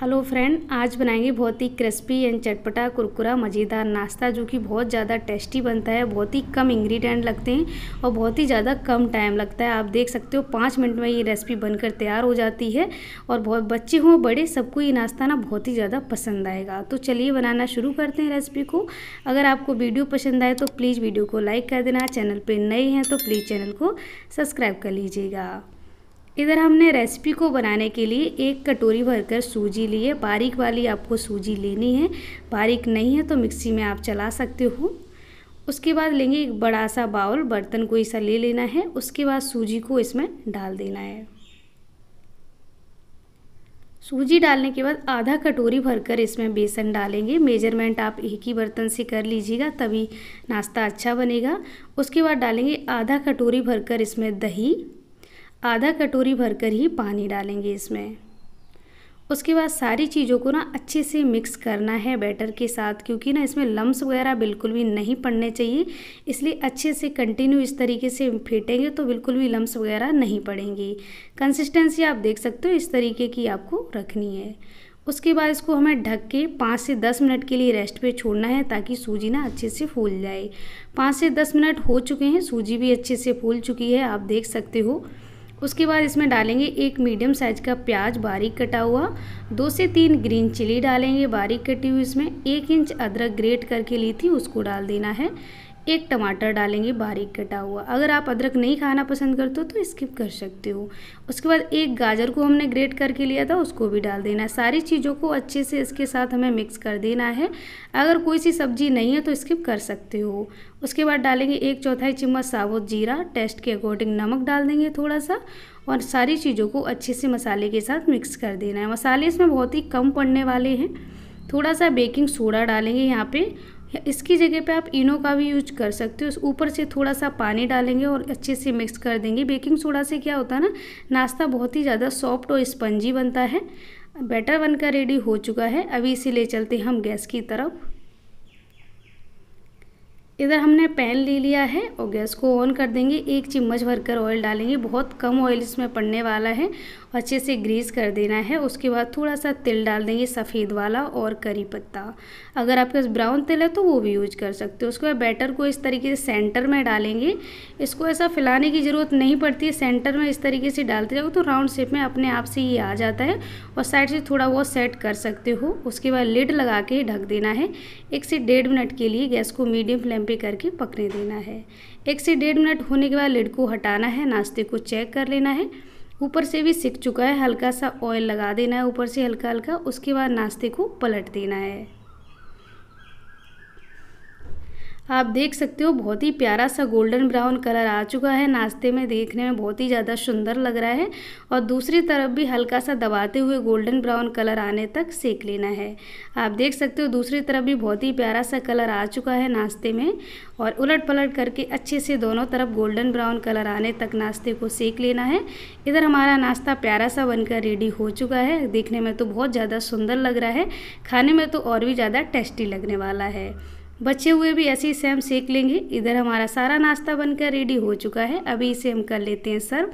hello friend आज बनाएंगे बहुत ही क्रिस्पी एंड चटपटा कुरकुरा मज़ेदार नाश्ता जो कि बहुत ज़्यादा टेस्टी बनता है बहुत ही कम इंग्रेडिएंट लगते हैं और बहुत ही ज़्यादा कम टाइम लगता है आप देख सकते हो पाँच मिनट में ये रेसिपी बनकर तैयार हो जाती है और बहुत बच्चे हों बड़े सबको ये नाश्ता ना बहुत ही ज़्यादा पसंद आएगा तो चलिए बनाना शुरू करते हैं रेसिपी को अगर आपको वीडियो पसंद आए तो प्लीज़ वीडियो को लाइक कर देना चैनल पर नए हैं तो प्लीज़ चैनल को सब्सक्राइब कर लीजिएगा इधर हमने रेसिपी को बनाने के लिए एक कटोरी भरकर सूजी ली है बारीक वाली आपको सूजी लेनी है बारीक नहीं है तो मिक्सी में आप चला सकते हो उसके बाद लेंगे एक बड़ा सा बाउल बर्तन को ऐसा ले लेना है उसके बाद सूजी को इसमें डाल देना है सूजी डालने के बाद आधा कटोरी भरकर इसमें बेसन डालेंगे मेजरमेंट आप एक ही बर्तन से कर लीजिएगा तभी नाश्ता अच्छा बनेगा उसके बाद डालेंगे आधा कटोरी भरकर इसमें दही आधा कटोरी भरकर ही पानी डालेंगे इसमें उसके बाद सारी चीज़ों को ना अच्छे से मिक्स करना है बैटर के साथ क्योंकि ना इसमें लम्स वगैरह बिल्कुल भी नहीं पड़ने चाहिए इसलिए अच्छे से कंटिन्यू इस तरीके से फेंटेंगे तो बिल्कुल भी लम्स वगैरह नहीं पड़ेंगी कंसिस्टेंसी आप देख सकते हो इस तरीके की आपको रखनी है उसके बाद इसको हमें ढक के पाँच से दस मिनट के लिए रेस्ट पे छोड़ना है ताकि सूजी ना अच्छे से फूल जाए पाँच से दस मिनट हो चुके हैं सूजी भी अच्छे से फूल चुकी है आप देख सकते हो उसके बाद इसमें डालेंगे एक मीडियम साइज का प्याज बारीक कटा हुआ दो से तीन ग्रीन चिली डालेंगे बारीक कटी हुई इसमें एक इंच अदरक ग्रेट करके ली थी उसको डाल देना है एक टमाटर डालेंगे बारीक कटा हुआ अगर आप अदरक नहीं खाना पसंद करते हो तो स्किप कर सकते हो उसके बाद एक गाजर को हमने ग्रेट करके लिया था उसको भी डाल देना है सारी चीज़ों को अच्छे से इसके साथ हमें मिक्स कर देना है अगर कोई सी सब्जी नहीं है तो स्किप कर सकते हो उसके बाद डालेंगे एक चौथाई चम्मच साबुत जीरा टेस्ट के अकॉर्डिंग नमक डाल देंगे थोड़ा सा और सारी चीज़ों को अच्छे से मसाले के साथ मिक्स कर देना है मसाले इसमें बहुत ही कम पड़ने वाले हैं थोड़ा सा बेकिंग सोडा डालेंगे यहाँ पे इसकी जगह पे आप इनो का भी यूज कर सकते हो ऊपर से थोड़ा सा पानी डालेंगे और अच्छे से मिक्स कर देंगे बेकिंग सोडा से क्या होता है ना नाश्ता बहुत ही ज़्यादा सॉफ्ट और स्पंजी बनता है बैटर बनकर रेडी हो चुका है अभी ले चलते हैं हम गैस की तरफ इधर हमने पैन ले लिया है और गैस को ऑन कर देंगे एक चम्मच भरकर ऑयल डालेंगे बहुत कम ऑयल इसमें पड़ने वाला है अच्छे से ग्रीस कर देना है उसके बाद थोड़ा सा तिल डाल देंगे सफ़ेद वाला और करी पत्ता अगर आपके पास ब्राउन तिल है तो वो भी यूज कर सकते हो उसके बाद बैटर को इस तरीके से सेंटर में डालेंगे इसको ऐसा फैलाने की ज़रूरत नहीं पड़ती है सेंटर में इस तरीके से डालते जाओ तो राउंड शेप में अपने आप से ही आ जाता है और साइड से थोड़ा बहुत सेट कर सकते हो उसके बाद लिड लगा के ढक देना है एक से डेढ़ मिनट के लिए गैस को मीडियम फ्लेम पे करके पकने देना है एक से डेढ़ मिनट होने के बाद लिड को हटाना है नाश्ते को चेक कर लेना है ऊपर से भी सिक चुका है हल्का सा ऑयल लगा देना है ऊपर से हल्का हल्का उसके बाद नाश्ते को पलट देना है आप देख सकते हो बहुत ही प्यारा सा गोल्डन ब्राउन कलर आ चुका है नाश्ते में देखने में बहुत ही ज़्यादा सुंदर लग रहा है और दूसरी तरफ भी हल्का सा दबाते हुए गोल्डन ब्राउन कलर आने तक सेक लेना है आप देख सकते हो दूसरी तरफ भी बहुत ही प्यारा सा कलर आ चुका है नाश्ते में और उलट पलट करके अच्छे से दोनों तरफ गोल्डन ब्राउन कलर आने तक नाश्ते को सेक लेना है इधर हमारा नाश्ता प्यारा सा बनकर रेडी हो चुका है देखने में तो बहुत ज़्यादा सुंदर लग रहा है खाने में तो और भी ज़्यादा टेस्टी लगने वाला है बचे हुए भी ऐसे ही से हम सेक लेंगे इधर हमारा सारा नाश्ता बनकर रेडी हो चुका है अभी इसे हम कर लेते हैं सर्व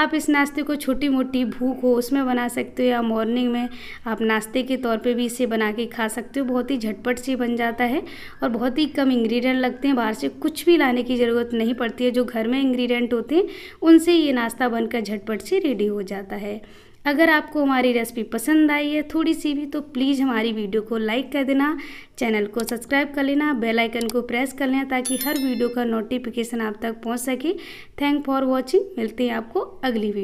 आप इस नाश्ते को छोटी मोटी भूख हो उसमें बना सकते हो या मॉर्निंग में आप नाश्ते के तौर पे भी इसे बना के खा सकते हो बहुत ही झटपट से बन जाता है और बहुत ही कम इंग्रेडिएंट लगते हैं बाहर से कुछ भी लाने की ज़रूरत नहीं पड़ती है जो घर में इंग्रेडिएंट होते हैं उनसे ये नाश्ता बनकर झटपट से रेडी हो जाता है अगर आपको हमारी रेसिपी पसंद आई है थोड़ी सी भी तो प्लीज़ हमारी वीडियो को लाइक कर देना चैनल को सब्सक्राइब कर लेना बेल आइकन को प्रेस कर लेना ताकि हर वीडियो का नोटिफिकेशन आप तक पहुंच सके थैंक फॉर वॉचिंग मिलते हैं आपको अगली वीडियो